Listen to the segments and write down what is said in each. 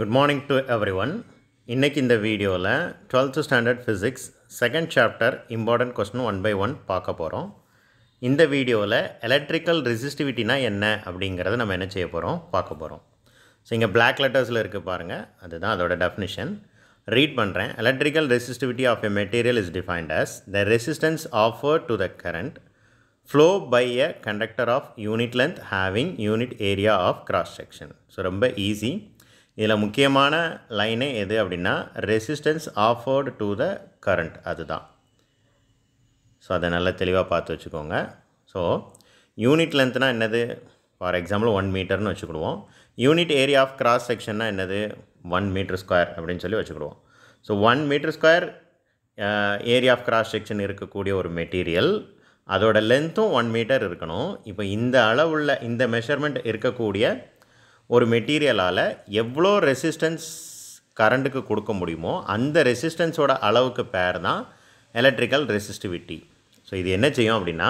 good morning to everyone இன்றைக்கி இந்த வீடியோவில் twelfth standard physics second chapter important question one by one பார்க்க போகிறோம் இந்த வீடியோவில் எலக்ட்ரிக்கல் ரெசிஸ்டிவிட்டினா என்ன அப்படிங்கிறத நம்ம என்ன செய்ய போகிறோம் பார்க்க போகிறோம் ஸோ இங்கே பிளாக் லெட்டர்ஸில் இருக்குது பாருங்கள் அதுதான் அதோட டெஃபினிஷன் ரீட் பண்ணுறேன் electrical resistivity of a material is defined as the resistance offer to the current flow by a conductor of unit length having unit area of cross section so ரொம்ப easy இதில் முக்கியமான லைனே எது அப்படின்னா resistance offered to the current அதுதான் so அதை நல்லா தெளிவாக பார்த்து வச்சுக்கோங்க ஸோ யூனிட் லென்த்னால் என்னது ஃபார் எக்ஸாம்பிள் ஒன் மீட்டர்னு வச்சுக்கிடுவோம் யூனிட் ஏரியா ஆஃப் கிராஸ் செக்ஷன்னா என்னது ஒன் மீட்டர் ஸ்கொயர் அப்படின்னு சொல்லி வச்சுக்கிடுவோம் so one metre square area of cross section இருக்கக்கூடிய ஒரு மெட்டீரியல் அதோட லென்த்தும் ஒன் மீட்டர் இருக்கணும் இப்போ இந்த அளவுள்ள இந்த மெஷர்மெண்ட் இருக்கக்கூடிய ஒரு மெட்டீரியலால் எவ்வளோ ரெசிஸ்டன்ஸ் கரண்ட்டுக்கு கொடுக்க முடியுமோ அந்த ரெசிஸ்டன்ஸோட அளவுக்கு பேர் தான் எலக்ட்ரிக்கல் ரெசிஸ்டிவிட்டி ஸோ இது என்ன செய்யும் அப்படின்னா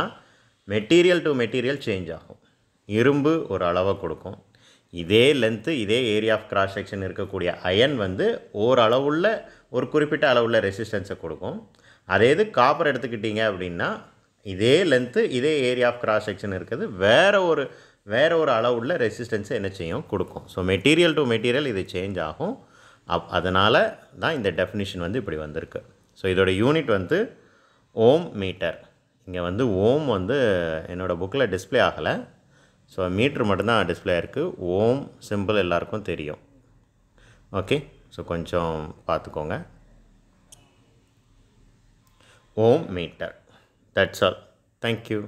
மெட்டீரியல் டு மெட்டீரியல் சேஞ்ச் ஆகும் இரும்பு ஒரு அளவை கொடுக்கும் இதே லென்த்து இதே ஏரியா ஆஃப் கிராஸ் செக்ஷன் இருக்கக்கூடிய அயன் வந்து ஓரளவுள்ள ஒரு குறிப்பிட்ட அளவுள்ள ரெசிஸ்டன்ஸை கொடுக்கும் அதே இது காப்பர் எடுத்துக்கிட்டிங்க அப்படின்னா இதே லென்த்து இதே ஏரியா ஆஃப் கிராஸ் செக்ஷன் இருக்குது வேறு ஒரு வேறு ஒரு அளவுள்ள ரெசிஸ்டன்ஸை என்ன செய்யும் கொடுக்கும் ஸோ மெட்டீரியல் டு மெட்டீரியல் இது சேஞ்ச் ஆகும் அப் அதனால் தான் இந்த டெஃபினிஷன் வந்து இப்படி வந்திருக்கு ஸோ இதோட யூனிட் வந்து ஓம் மீட்டர் இங்கே வந்து ஓம் வந்து என்னோடய புக்கில் டிஸ்பிளே ஆகலை ஸோ மீட்ரு மட்டும்தான் டிஸ்பிளே இருக்குது ஓம் சிம்பிள் எல்லாருக்கும் தெரியும் ஓகே ஸோ கொஞ்சம் பார்த்துக்கோங்க ohm metre that's all thank you